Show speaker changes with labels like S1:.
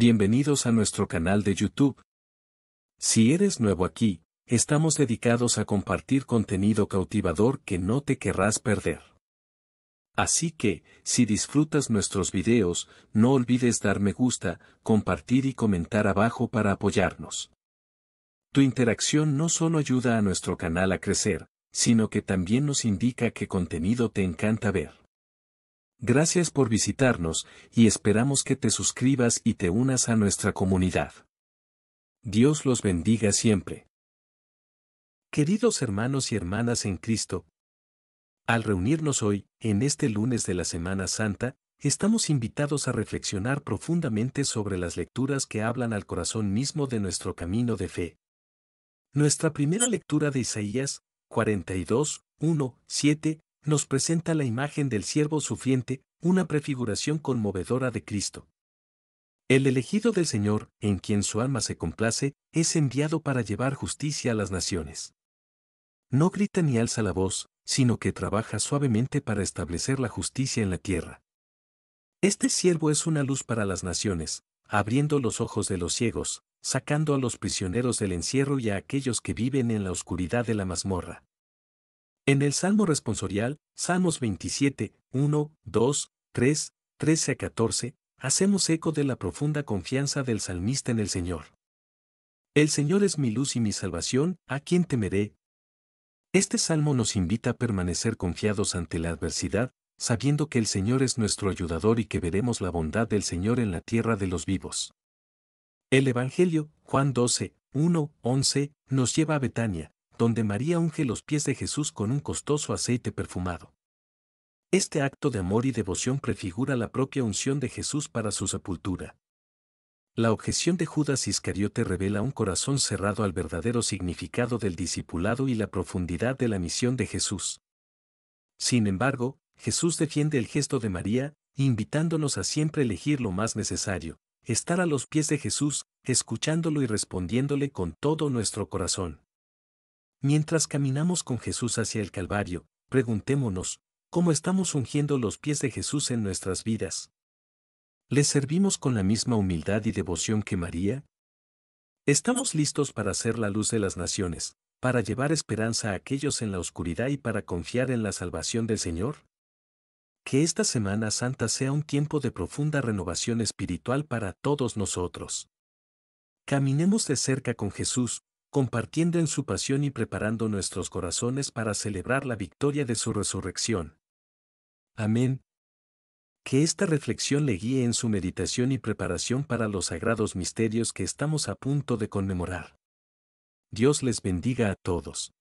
S1: Bienvenidos a nuestro canal de YouTube. Si eres nuevo aquí, estamos dedicados a compartir contenido cautivador que no te querrás perder. Así que, si disfrutas nuestros videos, no olvides dar me gusta, compartir y comentar abajo para apoyarnos. Tu interacción no solo ayuda a nuestro canal a crecer, sino que también nos indica qué contenido te encanta ver. Gracias por visitarnos y esperamos que te suscribas y te unas a nuestra comunidad. Dios los bendiga siempre. Queridos hermanos y hermanas en Cristo, al reunirnos hoy, en este lunes de la Semana Santa, estamos invitados a reflexionar profundamente sobre las lecturas que hablan al corazón mismo de nuestro camino de fe. Nuestra primera lectura de Isaías 42, 1, 7, nos presenta la imagen del siervo sufriente, una prefiguración conmovedora de Cristo. El elegido del Señor, en quien su alma se complace, es enviado para llevar justicia a las naciones. No grita ni alza la voz, sino que trabaja suavemente para establecer la justicia en la tierra. Este siervo es una luz para las naciones, abriendo los ojos de los ciegos, sacando a los prisioneros del encierro y a aquellos que viven en la oscuridad de la mazmorra. En el Salmo responsorial, Salmos 27, 1, 2, 3, 13 a 14, hacemos eco de la profunda confianza del salmista en el Señor. El Señor es mi luz y mi salvación, ¿a quién temeré? Este salmo nos invita a permanecer confiados ante la adversidad, sabiendo que el Señor es nuestro ayudador y que veremos la bondad del Señor en la tierra de los vivos. El Evangelio, Juan 12, 1, 11, nos lleva a Betania, donde María unge los pies de Jesús con un costoso aceite perfumado. Este acto de amor y devoción prefigura la propia unción de Jesús para su sepultura. La objeción de Judas Iscariote revela un corazón cerrado al verdadero significado del discipulado y la profundidad de la misión de Jesús. Sin embargo, Jesús defiende el gesto de María, invitándonos a siempre elegir lo más necesario, estar a los pies de Jesús, escuchándolo y respondiéndole con todo nuestro corazón. Mientras caminamos con Jesús hacia el Calvario, preguntémonos, ¿cómo estamos ungiendo los pies de Jesús en nuestras vidas? ¿Le servimos con la misma humildad y devoción que María? Estamos listos para ser la luz de las naciones, para llevar esperanza a aquellos en la oscuridad y para confiar en la salvación del Señor. Que esta Semana Santa sea un tiempo de profunda renovación espiritual para todos nosotros. Caminemos de cerca con Jesús, compartiendo en su pasión y preparando nuestros corazones para celebrar la victoria de su resurrección. Amén. Que esta reflexión le guíe en su meditación y preparación para los sagrados misterios que estamos a punto de conmemorar. Dios les bendiga a todos.